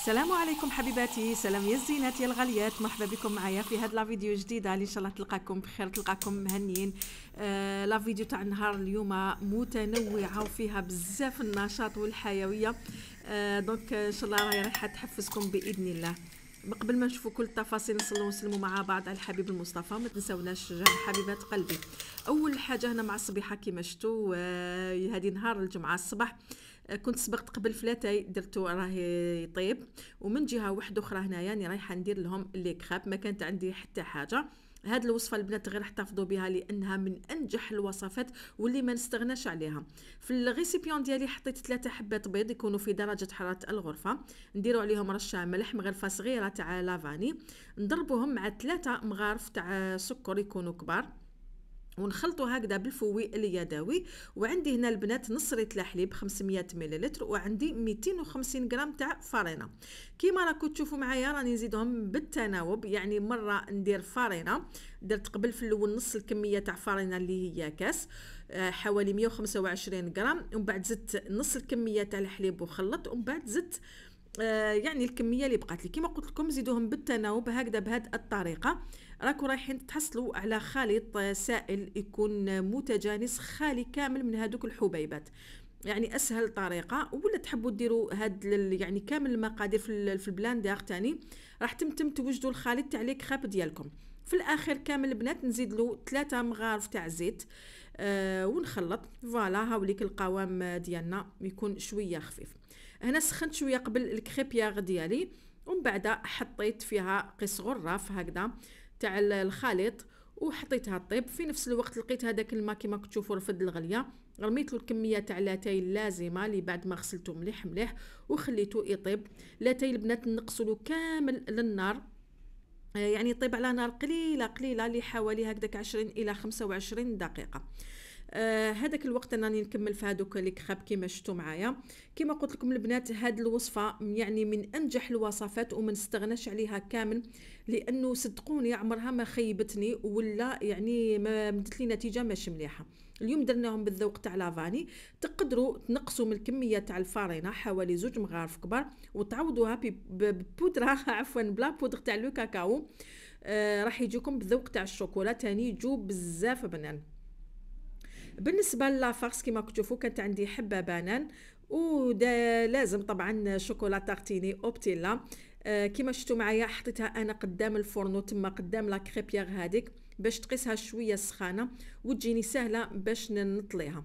السلام عليكم حبيباتي سلام يا الزينات يا الغاليات مرحبا بكم معايا في هاد لا فيديو جديده اللي ان شاء الله تلقاكم بخير تلقاكم مهنيين آه، لا فيديو تاع النهار اليوم متنوعه وفيها بزاف النشاط والحيويه آه، دونك ان شاء الله راح رايحه تحفزكم باذن الله قبل ما نشوفوا كل التفاصيل نصلوا ونسلموا مع بعض على الحبيب المصطفى ما تنساوناش شجاع حبيبات قلبي اول حاجه هنا مع الصبيحه كيما شفتوا آه، هذه نهار الجمعه الصباح آه كنت سبقت قبل فلاتاي درتو راه يطيب ومن جهه واحده اخرى هنايا يعني رايحه ندير لهم لي كراب ما كانت عندي حتى حاجه هاد الوصفه البنات غير احتفظوا بها لانها من انجح الوصفات واللي ما نستغناش عليها في الريسيبيون ديالي حطيت ثلاثه حبات بيض يكونوا في درجه حراره الغرفه نديروا عليهم رشه ملح مغرفه صغيره تاع لافاني نضربوهم مع ثلاثه مغارف تاع سكر يكونوا كبار ونخلطو هكذا بالفوي اليدوي وعندي هنا البنات نص ريت الحليب 500 ملل وعندي 250 غرام تاع فرينه كيما راكم تشوفوا معايا راني نزيدهم بالتناوب يعني مره ندير فرينه درت قبل في الاول نص الكميه تاع فرينه اللي هي كاس آه، حوالي 125 غرام ومن بعد زدت نص الكميه تاع الحليب وخلطت ومن بعد زدت آه، يعني الكميه اللي بقات لي كيما قلت لكم زيدوهم بالتناوب هكذا بهذه الطريقه راكم رايحين تحصلوا على خليط آه، سائل يكون آه، متجانس خالي كامل من هذوك الحبيبات يعني اسهل طريقه ولا تحبوا ديروا هاد يعني كامل المقادير في البلاندير تاني راح تمتم توجدوا الخليط تاع لي كريب ديالكم في الاخر كامل البنات نزيد له ثلاثه مغارف تاع زيت آه ونخلط فوالا هاوليك القوام ديالنا يكون شويه خفيف هنا سخنت شويه قبل الكريبيير ديالي ومن بعد حطيت فيها قص غراف هكذا تاع الخليط وحطيتها طيب في نفس الوقت لقيت هذاك الماء كيما كتشوفوا رفد الغليه رميت له الكميه تاع لاتاي اللازمه اللي بعد ما غسلته مليح مليح وخليته يطيب لاتاي البنات نقصوا له كامل للنار آه، يعني يطيب على نار قليله قليله لحوالي هكذاك 20 الى 25 دقيقه آه، هذاك الوقت راني نكمل في هذوك لي كراب كيما شفتوا معايا كيما قلت لكم البنات هاد الوصفه يعني من انجح الوصفات وما نستغناش عليها كامل لانه صدقوني عمرها ما خيبتني ولا يعني ما مدت لي نتيجه مش مليحه اليوم درناهم بالذوق تاع لافاني تقدروا تنقصوا من الكميه تاع الفارينه حوالي زوج مغارف كبار وتعوضوها ببودره عفوا بلا بودر تاع لو كاكاو آه راح يجيكم بالذوق تاع الشوكولا تاني جو بزاف بنان بالنسبه للافارس كما كتشوفوا كانت عندي حبه بنان وده لازم طبعا شوكولا تارتيني اوبتيلا آه كما شفتوا معايا حطيتها انا قدام الفرن وتما قدام لا كريبيير هذيك باش تقيسها شويه سخانه وتجيني سهله باش نطليها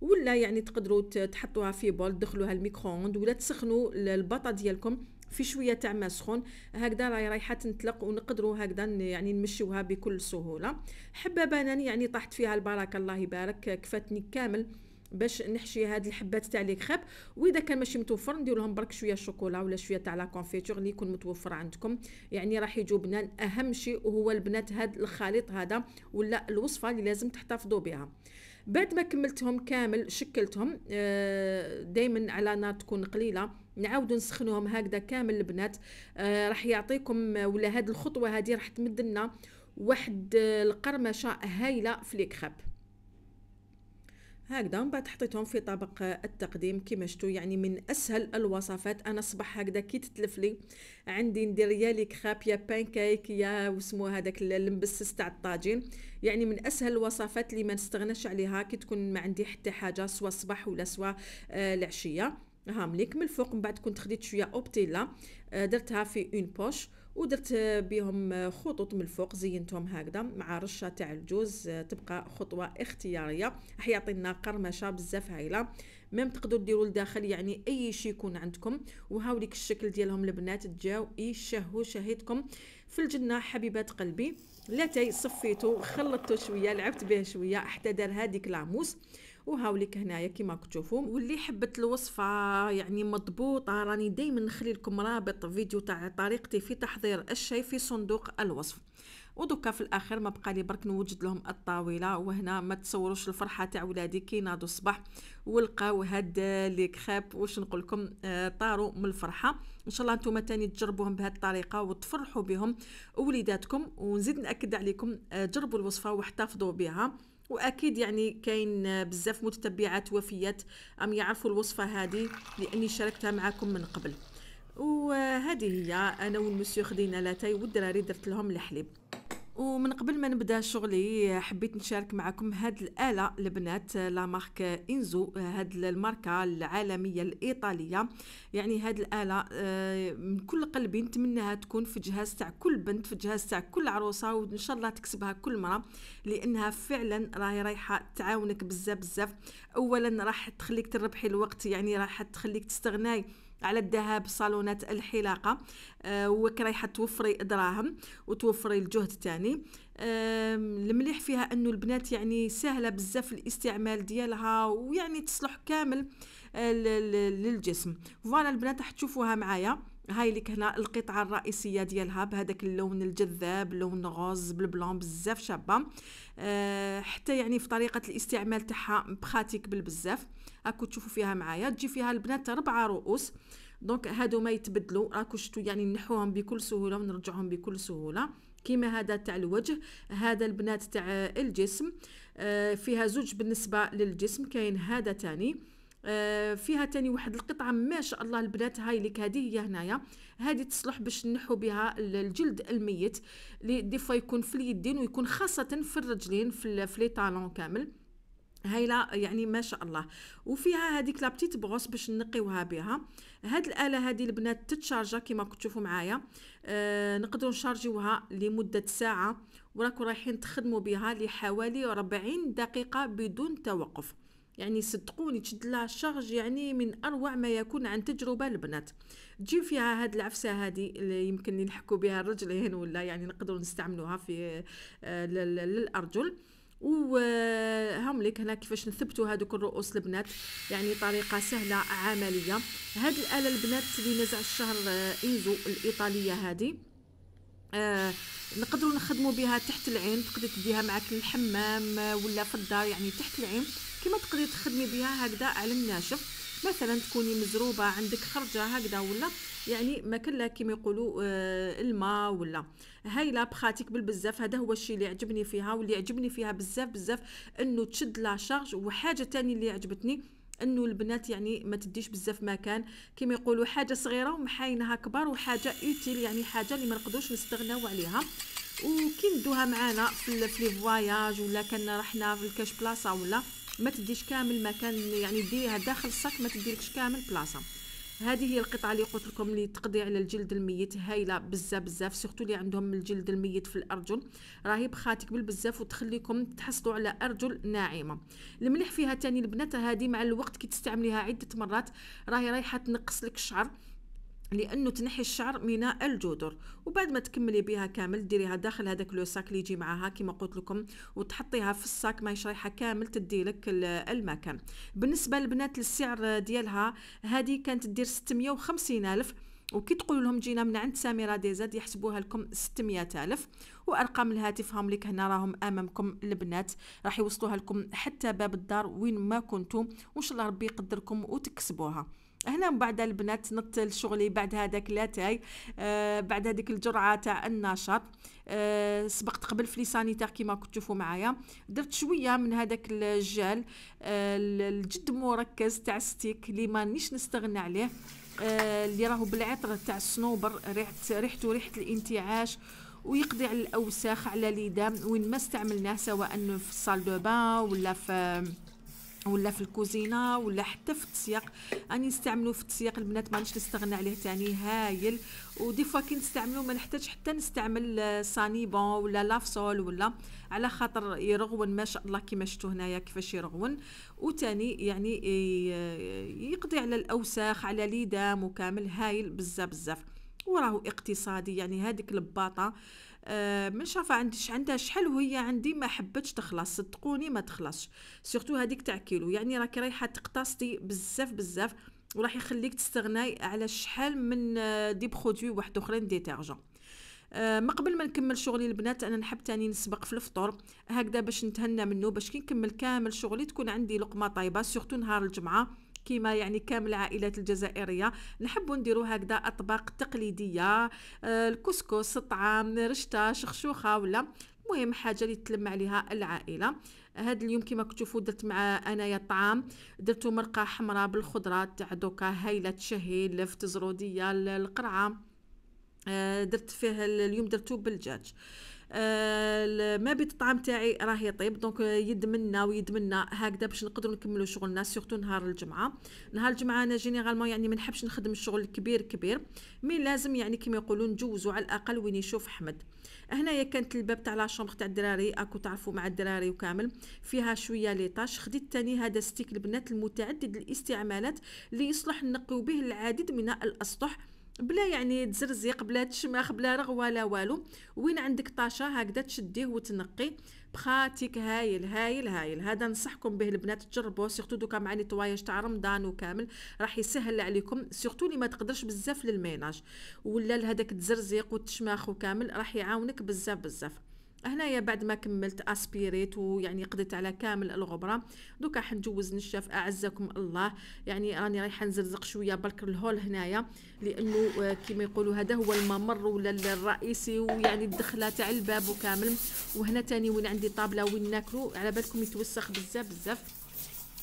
ولا يعني تقدروا تحطوها في بول تدخلوها الميكرووند ولا تسخنوا البطا ديالكم في شويه تاع ما سخون هكذا راهي رايحه تنطلق ونقدروا هكذا يعني نمشيوها بكل سهوله حبه بنان يعني طاحت فيها البركه الله يبارك كفاتني كامل باش نحشي هاد الحبات تاع لي كريب واذا كان ماشي متوفر ندير لهم برك شويه شوكولا ولا شويه تاع لا كونفيتور اللي يكون متوفر عندكم يعني راح يجوا بنان اهم شيء وهو البنات هاد الخليط هذا ولا الوصفه اللي لازم تحتفظوا بها بعد ما كملتهم كامل شكلتهم آه، دائما على نار تكون قليله نعاود نسخنوهم هكذا كامل البنات آه راح يعطيكم آه، ولا هاد الخطوه هذه راح تمد لنا واحد آه، القرمشه هايله في ليكخاب هكذا من بعد حطيتهم في طبق آه، التقديم كما شفتوا يعني من اسهل الوصفات انا صباح هكذا كي تتلف لي عندي ندير يا لي يا بانكيك يا وسمو هذاك المبسس تاع الطاجين يعني من اسهل الوصفات اللي ما نستغناش عليها كي تكون ما عندي حتى حاجه سوا الصباح ولا سوا العشيه ملي من الفوق من بعد كنت خديت شويه اوبتيلا آه، درتها في اون بوش ودرت بهم آه، خطوط من الفوق زينتهم هكذا مع رشه تاع الجوز آه، تبقى خطوه اختياريه راح يعطينا قرمشه بزاف هايله ميم تقدروا ديروا لداخل يعني اي شيء يكون عندكم وهاوليك ديك الشكل ديالهم البنات تجاو يشهوا شهيتكم في الجنه حبيبات قلبي لاتاي صفيتو خلطتو شويه لعبت به شويه حتى دار هذيك لاموس وهاوليك هنايا كيما كتشوفوا واللي حبت الوصفه يعني مضبوطه راني دائما نخلي لكم رابط فيديو تاع طريقتي في تحضير الشاي في صندوق الوصف ودوكا في الاخر ما بقى لي برك نوجد لهم الطاوله وهنا ما تصوروش الفرحه تاع ولادي كي ناضوا الصباح ولقاو هاد لي كريب واش نقول لكم آه طاروا من الفرحه ان شاء الله نتوما تاني تجربوهم بهذه الطريقه وتفرحوا بهم ووليداتكم ونزيد ناكد عليكم آه جربوا الوصفه واحتفظوا بها واكيد يعني كاين بزاف متتبعات وفيات ام يعرفوا الوصفه هذه لاني شاركتها معكم من قبل وهذه هي انا والمسيو خدينا لاتاي والدراري درت لهم الحليب ومن قبل ما نبدا شغلي حبيت نشارك معكم هاد الاله البنات لا مارك انزو هاد الماركه العالميه الايطاليه يعني هاد الاله آه، من كل قلبي نتمناها تكون في جهاز تاع كل بنت في جهاز تاع كل عروسه وان شاء الله تكسبها كل مره لانها فعلا راهي رايحه تعاونك بزاف بزاف اولا راح تخليك تربحي الوقت يعني راح تخليك تستغناي على الذهاب صالونات الحلاقه آه، وكرايحة توفري دراهم وتوفري الجهد تاني المليح فيها انه البنات يعني سهله بزاف الاستعمال ديالها ويعني تصلح كامل آه، للجسم فوالا البنات راح تشوفوها معايا هاي لك هنا القطعه الرئيسيه ديالها بهذاك اللون الجذاب لون غوز بالبلون بزاف شابه أه حتى يعني في طريقه الاستعمال تاعها بخاتيك بالبزاف راكو تشوفوا فيها معايا تجي فيها البنات ربعه رؤوس دونك هادو ما يتبدلوا راكو شفتوا يعني نحوهم بكل سهوله ونرجعهم بكل سهوله كيما هذا تاع الوجه هذا البنات تاع الجسم آه، فيها زوج بالنسبه للجسم كاين هذا تاني آه، فيها تاني واحد القطعه ما شاء الله البنات هاي لك هذه هي هنايا هذه تصلح باش نحو بها الجلد الميت اللي دي فوا يكون في اليدين ويكون خاصه في الرجلين في لي طالون كامل هايله يعني ما شاء الله وفيها هذيك لابتيت بغوص باش نقيوها بها هاد الاله هذه البنات تتشارجا كما تشوفوا معايا آه نقدروا نشارجيوها لمده ساعه وراكم رايحين تخدموا بها لحوالي 40 دقيقه بدون توقف يعني صدقوني تشد لها الشارج يعني من اروع ما يكون عن تجربه البنات تجي فيها هاد العفسه هادي اللي يمكن نحكو بها الرجلين ولا يعني نقدروا نستعملوها في آه للارجل و نوريهم لك هنا كيفاش نثبتوا هذوك الرؤوس البنات يعني طريقه سهله عمليه هاد الاله البنات اللي نزع الشهر آه، انزو الايطاليه هذه آه نقدروا نخدموا بها تحت العين تقدري تديها معك للحمام آه، ولا في الدار يعني تحت العين كما تقدري تخدمي بها هكذا على الناشف مثلا تكوني مزروبه عندك خرجه هكذا ولا يعني ما كلا كيما يقولوا آه، الماء ولا هاي لا براتيك بالبزاف هذا هو الشيء اللي عجبني فيها واللي عجبني فيها بزاف بزاف انه تشد لا شارج وحاجه تاني اللي عجبتني انه البنات يعني ما تديش بزاف مكان كيما يقولوا حاجه صغيره ومحاينها كبار وحاجه اوتيل يعني حاجه اللي ما نقدروش نستغناو عليها وكي ندوها معانا في لي فواياج ولا كان رحنا في الكاش بلاصه ولا ما تديش كامل مكان يعني ديها داخل الصاك ما تديلكش كامل بلاصه هذه هي القطعه اللي قلت لكم اللي تقضي على الجلد الميت هايله بزاف بزاف سورتو اللي عندهم الجلد الميت في الارجل راهي بخاتك بالبزاف وتخليكم تحصلوا على ارجل ناعمه المليح فيها تاني البنات هذه مع الوقت كي تستعمليها عده مرات راهي رايحه تنقص لك الشعر لانه تنحي الشعر من الجذور وبعد ما تكملي بها كامل ديريها داخل هذاك لو ساك اللي يجي معاها كما قلت لكم وتحطيها في الساك ما يشريحها كامل تدي لك المكان بالنسبه للبنات السعر ديالها هذه كانت دير 650 الف وكي تقول لهم جينا من عند سميرة ديزاد يحسبوها لكم 600 ألف وأرقام الهاتف هم لك هنا راهم أمامكم البنات راح يوصلوها لكم حتى باب الدار وين ما كنتم وإن شاء الله ربي يقدركم وتكسبوها هنا من بعد البنات نط شغلي بعد هذاك لاتاي آه بعد هذيك الجرعه تاع النشاط آه سبقت قبل في لسانيتير كيما كنت تشوفوا معايا درت شويه من هذاك الجل آه الجد مركز تاع ستيك اللي مانيش نستغنى عليه آه راهو بالعطر تاع الصنوبر ريحت ريحته ريحه الانتعاش ويقضي على الاوساخ على ليدام وين ما استعملناه سواء في الصال دو بان ولا في ولا في الكوزينه ولا حتى في التسياق راني نستعملو في التسياق البنات ما غاديش نستغنى عليه تاني هايل ودي فوا كي نستعملو ما نحتاج حتى نستعمل سانيبون آه، ولا لافسول ولا على خاطر يرغون ما شاء الله كيما شفتو هنايا كيفاش يرغون وتاني يعني آه، يقضي على الاوساخ على ليدام وكامل هايل بزاف بزاف وراهو اقتصادي يعني هذيك الباطه آه، من شافها عنديش عندها شحال وهي عندي ما حبتش تخلص صدقوني ما تخلصش سورتو هذيك تاع كيلو يعني راكي رايحه تقتصدي بزاف بزاف وراح يخليك تستغناي على شحال من آه، دي برودوي واحد اخرين ديتيرجون آه، ما قبل ما نكمل شغلي البنات انا نحب تاني نسبق في الفطور هكذا باش نتهنى منه باش كي نكمل كامل شغلي تكون عندي لقمه طايبه سورتو نهار الجمعه كيما يعني كامل العائلات الجزائريه نحب نديرو هكذا اطباق تقليديه آه، الكسكس الطعام رشته شخشوخه ولا المهم حاجه اللي تلم عليها العائله هاد اليوم كما كتشوفوا درت مع انايا الطعام درتو مرقه حمراء بالخضره تاع دوكا هايله تشهي لفت زروديه القرعه آه، درت فيه اليوم درتو بالدجاج ما بيت الطعام تاعي راه يطيب دونك يد منا ويد منا هكذا باش نقدروا نكملوا شغلنا سورتو نهار الجمعه نهار الجمعه انا جينيرالمون يعني ما نحبش نخدم الشغل كبير كبير مي لازم يعني كيما يقولوا نجوزوا على الاقل وين يشوف حمد هنايا كانت الباب تاع لا شومبر تاع الدراري اكو تعرفوا مع الدراري وكامل فيها شويه ليطاش خديت تاني هذا ستيك البنات المتعدد الاستعمالات اللي يصلح نقيو به العديد من الاسطح بلا يعني تزرزيق بلا تشماخ بلا رغوه لا والو وين عندك طاشه هكذا تشديه وتنقي بخاتيك هايل هايل هايل هذا نصحكم به البنات تجربوه سورتو دوكا مع لي طواياج تاع رمضان وكامل راح يسهل عليكم سورتو اللي ما تقدرش بزاف للميناج ولا لهذاك التزرزيق والتشماخ وكامل راح يعاونك بزاف بزاف هنايا بعد ما كملت اسبيريت ويعني قضيت على كامل الغبره دوكا حنجوز نشاف اعزكم الله يعني راني رايحه نزرزق شويه برك الهول هنايا لانه كما يقولوا هذا هو الممر ولا الرئيسي ويعني الدخله تاع الباب وكامل وهنا تاني وين عندي طابله وين ناكلو على بالكم يتوسخ بزاف بزاف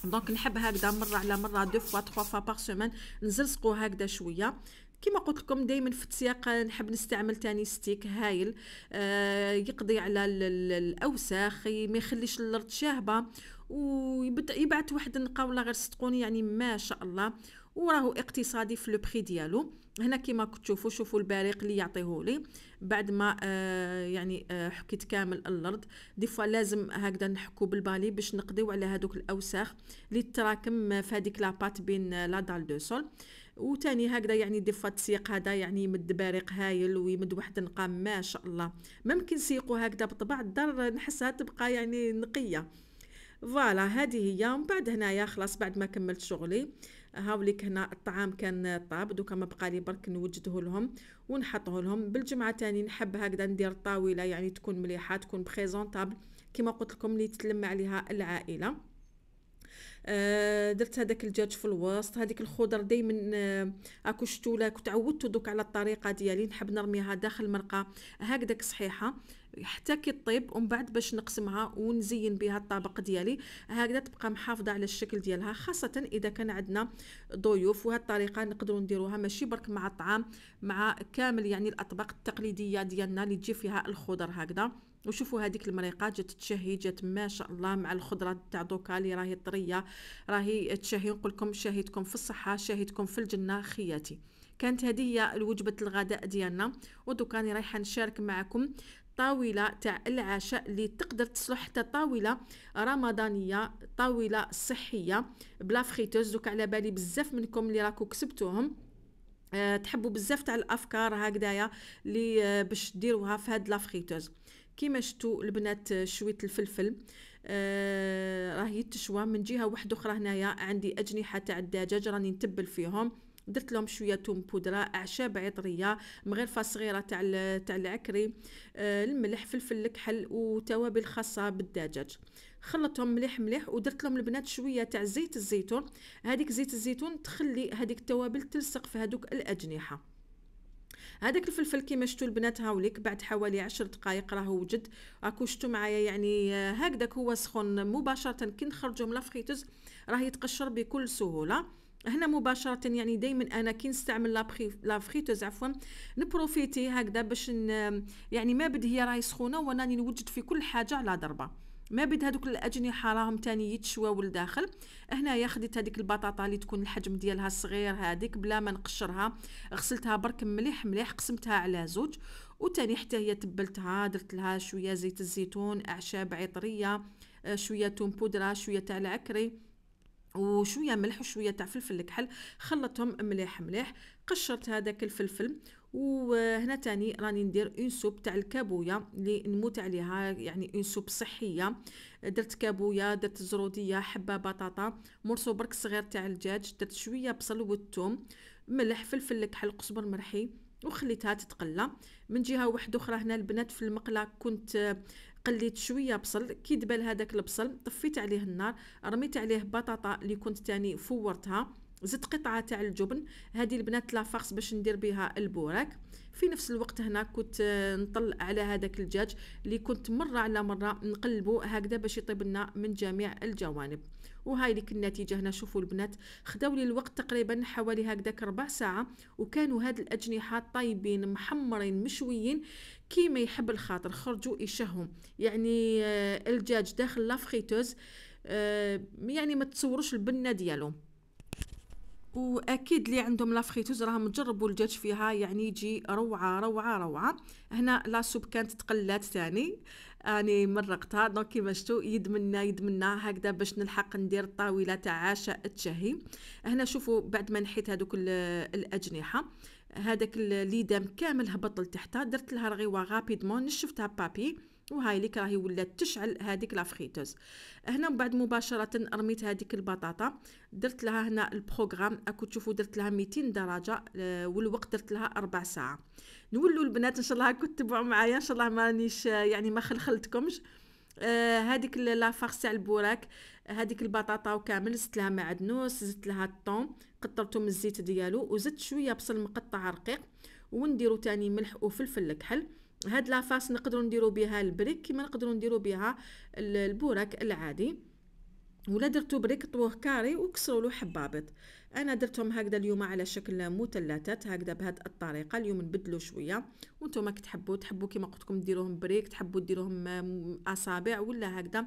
دونك نحب هكذا مره على مره دو فوا تخوا فوا باغ سومان نزلزقو هكذا شويه كما قلت لكم دائما في السياق نحب نستعمل تاني ستيك هايل آه، يقضي على الاوساخ ما يخليش الارض شاهبه ويبعث واحد النقاوله غير صدقوني يعني ما شاء الله وراه اقتصادي في لو ديالو هنا كما تشوفوا شوفوا البريق اللي لي بعد ما آه يعني آه حكيت كامل الارض دي فوا لازم هكذا نحكو بالبالي باش نقضيو على هذوك الاوساخ اللي تراكم في هذيك لاباط بين لا دال دو سول وثاني هكذا يعني دي فوا تسيق هذا يعني يمد بريق هايل ويمد واحد النقام ما شاء الله ممكن سيقوا هكذا بطبع الدار نحسها تبقى يعني نقيه فوالا هذه هي ومن بعد هنايا خلاص بعد ما كملت شغلي هاوليك هنا الطعام كان طاب دوكا ما بقى لي برك نوجده لهم ونحطه لهم بالجمعه تاني نحب هكذا ندير طاوله يعني تكون مليحه تكون بريزونطابل كما قلت لكم اللي تتلم عليها العائله آه درت هذاك الدجاج في الوسط هذيك الخضر دائما آه اكو شتوله كنت عودت دوك على الطريقه ديالي نحب نرميها داخل المرقه هكذاك صحيحه حتى كيطيب ومن بعد باش نقسمها ونزين بها الطبق ديالي هكذا تبقى محافظه على الشكل ديالها خاصه اذا كان عندنا ضيوف وهذه الطريقه نقدروا نديروها ماشي برك مع الطعام مع كامل يعني الاطباق التقليديه ديالنا اللي تجي فيها الخضر هكذا وشوفوا هذيك المريقه جات تشهي جات ما شاء الله مع الخضره تاع دوكا اللي راهي طريه راهي تشهي نقول لكم شاهدكم في الصحه شاهدكم في الجنه خياتي كانت هذه هي الوجبه الغداء ديالنا ودوكا راني رايحه نشارك معكم طاولة تاع العشاء اللي تقدر تصلح حتى طاولة رمضانية طاولة صحية بلا فريتوز دوك على بالي بزاف منكم اللي راكو كسبتوهم أه تحبوا بزاف تاع الافكار هكذايا اللي أه باش ديروها في هاد لافريتوز كيما شفتوا البنات آه، شويه الفلفل آه راهي تشوى من جهه واحده اخرى هنايا عندي اجنحه تاع الدجاج راني نتبل فيهم درت لهم شويه توم بودره اعشاب عطريه مغرفه صغيره تاع تاع العكري آه، الملح فلفل الكحل وتوابل خاصه بالدجاج خلطهم مليح مليح ودرت لهم البنات شويه تاع زيت الزيتون هذيك زيت الزيتون تخلي هذيك التوابل تلصق في هذوك الاجنحه هذاك الفلفل كيما شفتوا البنات هاوليك بعد حوالي عشر دقائق راه وجد راكو شفتوا معايا يعني آه، هكذاك هو سخون مباشره كي نخرجوا من لافريتوز راه يتقشر بكل سهوله هنا مباشره يعني دائما انا كي نستعمل لا فريتوز عفوا نبروفيتي هكذا باش يعني ما بد هي راهي سخونه راني نوجد في كل حاجه على ضربه ما بد هذوك الاجنحه راهم تاني يتشواو لداخل هنايا خديت هذيك البطاطا اللي تكون الحجم ديالها صغير هذيك بلا ما نقشرها غسلتها برك مليح مليح قسمتها على زوج وتاني حتى هي تبلتها درت لها شويه زيت الزيتون اعشاب عطريه آه، شويه توم بودره شويه تاع العكري وشويه ملح وشويه تاع فلفل الكحل خلطهم مليح مليح قشرت هذاك الفلفل وهنا تاني راني ندير اون سوب تاع الكابويا اللي نموت عليها يعني اون سوب صحيه درت كابويا درت زروديه حبه بطاطا مرسو برك صغير تاع الدجاج درت شويه بصل والثوم ملح فلفل الكحل قزبر مرحي وخليتها تتقلى من جهه واحده اخرى هنا البنات في المقله كنت قليت شويه بصل كي دبل هذاك البصل طفيت عليه النار رميت عليه بطاطا اللي كنت تاني فورتها زدت قطعه تاع الجبن هذه البنات لافارس باش ندير بها البوراك في نفس الوقت هنا كنت آه، نطل على هذاك الدجاج اللي كنت مره على مره نقلبه هكذا باش يطيب لنا من جميع الجوانب وهاي ديك النتيجه هنا شوفوا البنات خداو لي الوقت تقريبا حوالي هكذاك ربع ساعه وكانوا هاد الاجنحه طايبين محمرين مشويين كيما يحب الخاطر خرجوا يشههم يعني آه، الدجاج داخل لافريتوز آه، يعني ما تصوروش البنه ديالهم واكيد اللي عندهم لافريتوز راهم جربوا الدجاج فيها يعني يجي روعه روعه روعه هنا لا سوب كانت تقلات ثاني اني مرقتها دونك كيما شفتوا يدمنا يدمنا هكذا باش نلحق ندير الطاوله تاع عشاء التشهي هنا شوفوا بعد ما نحيت هذوك الاجنحه هذاك الليدام كامل هبط لتحتها درت لها رغيوه غابيدمون نشفتها بابي وهاي اللي راهي ولات تشعل هذيك لا فريتوز هنا من بعد مباشره رميت هذيك البطاطا درت لها هنا البروغرام اكو تشوفوا درت لها 200 درجه آه، والوقت درت لها ربع ساعه نولوا البنات ان شاء الله هاكو تتبعوا معايا ان شاء الله مانيش آه، يعني ما خلخلتكمش آه هذيك لا فارس تاع البوراك هذيك البطاطا وكامل زدت لها معدنوس زدت لها الطوم قطرته من الزيت ديالو وزدت شويه بصل مقطع رقيق ونديرو تاني ملح وفلفل الكحل هاد لافاس نقدروا نديروا بها البريك كما نقدروا نديروا بها البوراك العادي ولا درتو بريك طوه كاري وكسروا له حبابط انا درتهم هكذا اليوم على شكل مثلثات هكذا بهاد الطريقه اليوم نبدلو شويه وانتم كتحبوا تحبوا كما قلت لكم ديروهم بريك تحبوا ديروهم اصابع ولا هكذا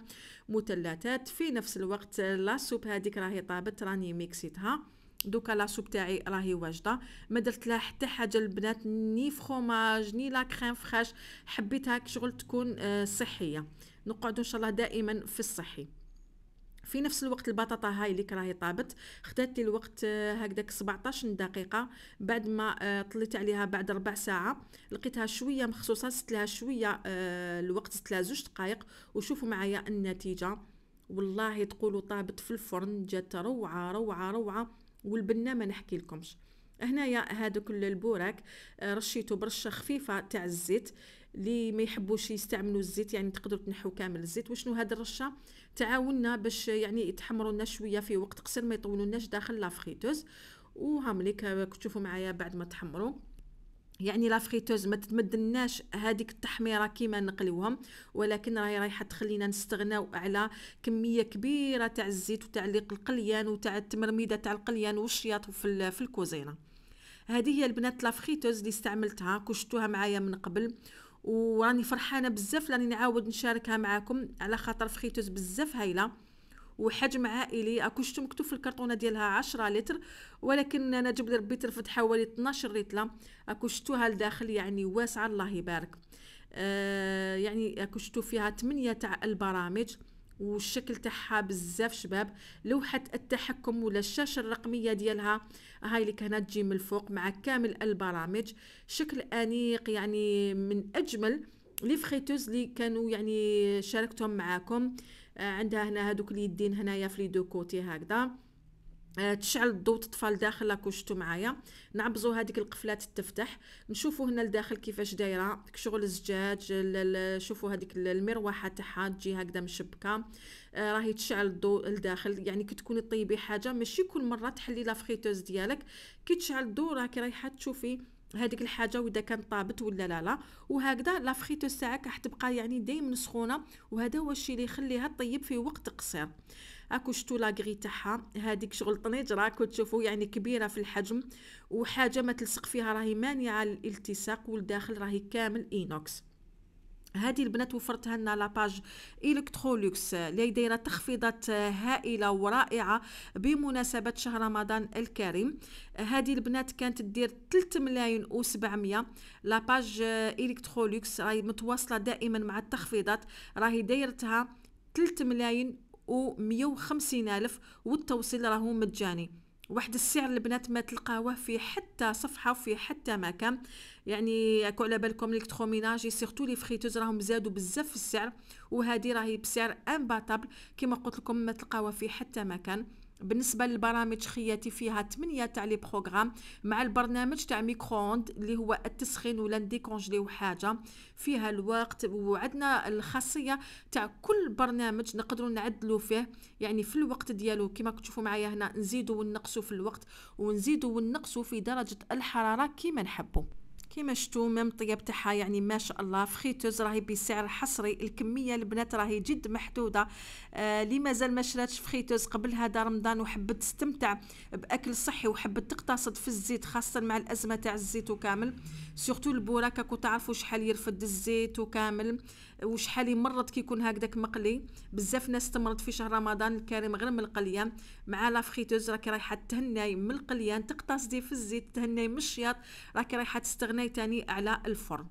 مثلثات في نفس الوقت لا سوب هذيك راهي طابت راني ميكسيتها دوكا لاشوب تاعي راهي واجده ما درت لها حتى حاجه البنات ني فخوماج ني لا كريم فريش حبيتها شغل تكون آه، صحيه نقعدوا ان شاء الله دائما في الصحي في نفس الوقت البطاطا هاي اللي راهي طابت خدات لي الوقت آه، هكذاك 17 دقيقه بعد ما آه، طليت عليها بعد ربع ساعه لقيتها شويه مخصوصه زدت لها شويه الوقت زدت لها زوج دقائق وشوفوا معايا النتيجه والله تقولوا طابت في الفرن جات روعه روعه روعه والبنه ما نحكي لكمش هادو كل البوراك آه، رشيتو برشه خفيفه تاع الزيت اللي ما يحبوش يستعملوا الزيت يعني تقدروا تنحوا كامل الزيت وشنو هاد الرشه تعاوننا باش يعني يتحمروا لنا شويه في وقت قصير ما يطولوا داخل لافخيتوز وهم وهامليك آه، كتشوفوا معايا بعد ما تحمروا يعني لا فريتوز ما تتمدناش هذيك التحميره كيما نقليوهم ولكن راهي رايحه تخلينا نستغناو على كميه كبيره تاع الزيت وتاع القليان وتاع التمرميده تاع القليان والشياط في في الكوزينه هذه هي البنات لا فريتوز اللي استعملتها كشتوها معايا من قبل وراني فرحانه بزاف راني نعاود نشاركها معاكم على خاطر فريتوز بزاف هايله وحجم عائلي اكو شتو مكتوب في الكرتونه ديالها 10 لتر ولكن انا جبت ربي ترفد حوالي 12 لتر اكو شتوها لداخل يعني واسعه الله يبارك آه يعني اكو شتو فيها 8 تاع البرامج والشكل تاعها بزاف شباب لوحة التحكم ولا الشاشة الرقمية ديالها هاي اللي كانت تجي من الفوق مع كامل البرامج شكل أنيق يعني من أجمل لي فريتوز اللي كانوا يعني شاركتهم معاكم آه، عندها هنا هذوك اليدين هنايا في لي دو كوتي هكذا آه، تشعل الضوء تطفى لداخل لاكوشتو معايا نعبزو هذيك القفلات تفتح نشوفو هنا لداخل كيفاش دايره شغل الزجاج شوفو هذيك المروحه تاعها تجي هكذا مشبكه آه راهي تشعل الضوء لداخل يعني كي تكوني طيبي حاجه ماشي كل مره تحلي لافريتوز ديالك كي تشعل الضوء راكي رايحه تشوفي هذيك الحاجه واذا كان طابت ولا لا لا وهكذا لا فريتو تاعك راح تبقى يعني دائما سخونه وهذا هو الشيء اللي يخليها طيب في وقت قصير اكو شتو لاغري تاعها هذيك شغل طنيج راكو تشوفوا يعني كبيره في الحجم وحاجه ما تلصق فيها راهي مانعه الالتصاق والداخل راهي كامل اينوكس هذه البنات وفرتها لنا لاباج الكترولوكس اللي دايره تخفيضات هائله ورائعه بمناسبه شهر رمضان الكريم هذه البنات كانت دير 3 ملايين و700 لاباج الكترولوكس راهي متواصله دائما مع التخفيضات راهي دايرتها 3 ملايين و150 الف والتوصيل راهو مجاني واحد السعر البنات ما تلقاوه في حتى صفحه وفي حتى مكان يعني اكو على بالكم الكتروميناجي سيرتو لي فريتوز راهم زادوا بزاف في السعر وهذه راهي بسعر امباتابل كما قلت لكم ما تلقاوه في حتى مكان بالنسبه للبرامج خياتي فيها 8 تاع لي بروغرام مع البرنامج تاع ميكرووند اللي هو التسخين ولا نديكونجليو حاجه فيها الوقت وعندنا الخاصيه تاع كل برنامج نقدروا نعدلوا فيه يعني في الوقت ديالو كيما تشوفوا معايا هنا نزيدوا ونقصوا في الوقت ونزيدوا ونقصوا في درجه الحراره كيما نحبوا كيما شتو ميم طياب تاعها يعني ما شاء الله فخيتوز راهي بسعر حصري الكمية البنات راهي جد محدودة آه اللي مازال ما شراتش فخيتوز قبل هذا رمضان وحبت تستمتع بأكل صحي وحبت تقتصد في الزيت خاصة مع الأزمة تاع الزيت وكامل سورتو البوراك راكو تعرفوا شحال يرفد الزيت وكامل وشحال يمرض كي يكون هكذاك مقلي بزاف ناس تمرض في شهر رمضان الكريم غير من القليان مع لا فخيتوز راكي رايحة تهناي من القليان تقتصدي في الزيت تهناي من الشياط راكي رايحة تستغني تاني على الفرن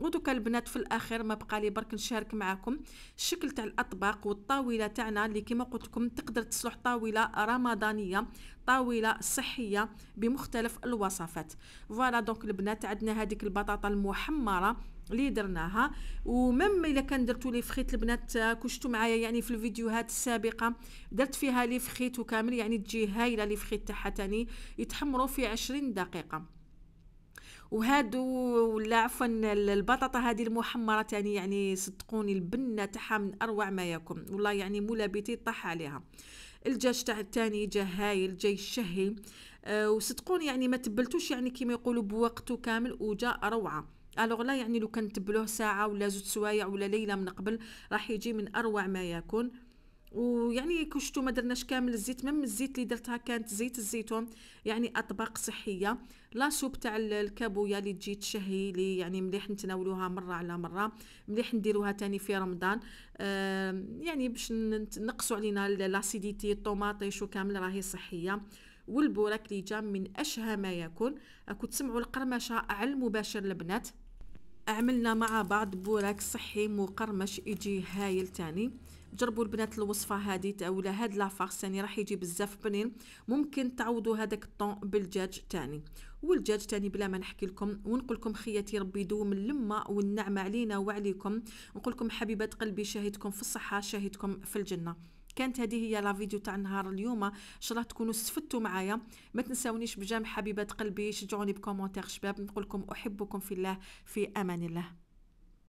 ودوكا البنات في الاخير ما بقى لي برك نشارك معكم الشكل تاع الاطباق والطاوله تاعنا اللي كما قلت لكم تقدر تصلح طاوله رمضانيه طاوله صحيه بمختلف الوصفات فوالا دونك البنات عندنا هذيك البطاطا المحمره اللي درناها ومم الا كان درتو لي فخيت البنات كشتو معايا يعني في الفيديوهات السابقه درت فيها لي فخيت وكامل يعني تجي هايله لي فخيت تاعها تاني يتحمروا في 20 دقيقه وهادو ولا عفوا البطاطا هذه المحمره تاني يعني-, يعني صدقوني البنه تاعها من اروع ما يكون والله يعني مولا بيتي طاح عليها الجاش تاع الثاني جا هايل جاي الشهي أه وصدقوني يعني ما تبلتوش يعني كيما يقولوا بوقته كامل وجا روعه الوغ لا يعني لو كان تبلوه ساعه ولا زوج سوايع ولا ليله من قبل راح يجي من اروع ما يكون ويعني كشتو ما درناش كامل الزيت مم الزيت اللي درتها كانت زيت الزيتون يعني اطباق صحيه لا سوب تاع الكابويا اللي تجي تشهي لي يعني مليح نتناولوها مره على مره مليح نديروها تاني في رمضان يعني باش نقصوا علينا لاسيديتي الطوماطيش وكامل راهي صحيه والبوراك اللي جا من اشهى ما يكون اكو تسمعوا القرمشه على المباشر البنات عملنا مع بعض بوراك صحي مقرمش يجي هايل تاني جربوا البنات الوصفه هذه ولا هاد فارس ثاني يعني راح يجي بزاف بنين ممكن تعوضوا هذاك الطون بالدجاج ثاني والدجاج ثاني بلا ما نحكي لكم ونقول لكم خياتي ربي يدوم اللمه والنعمه علينا وعليكم نقول لكم حبيبات قلبي شاهدكم في الصحه شاهدكم في الجنه كانت هذه هي لا فيديو تاع نهار اليوم ان شاء الله تكونوا استفدتوا معايا ما تنساونيش بجام حبيبات قلبي شجعوني بكومونتير شباب نقول لكم احبكم في الله في امان الله